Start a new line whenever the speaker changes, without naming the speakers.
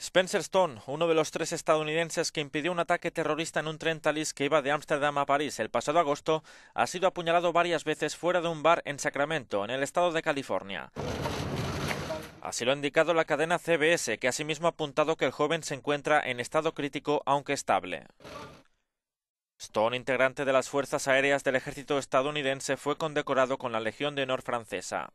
Spencer Stone, uno de los tres estadounidenses que impidió un ataque terrorista en un tren talis que iba de Ámsterdam a París el pasado agosto, ha sido apuñalado varias veces fuera de un bar en Sacramento, en el estado de California. Así lo ha indicado la cadena CBS, que asimismo ha apuntado que el joven se encuentra en estado crítico aunque estable. Stone, integrante de las Fuerzas Aéreas del Ejército estadounidense, fue condecorado con la Legión de Honor francesa.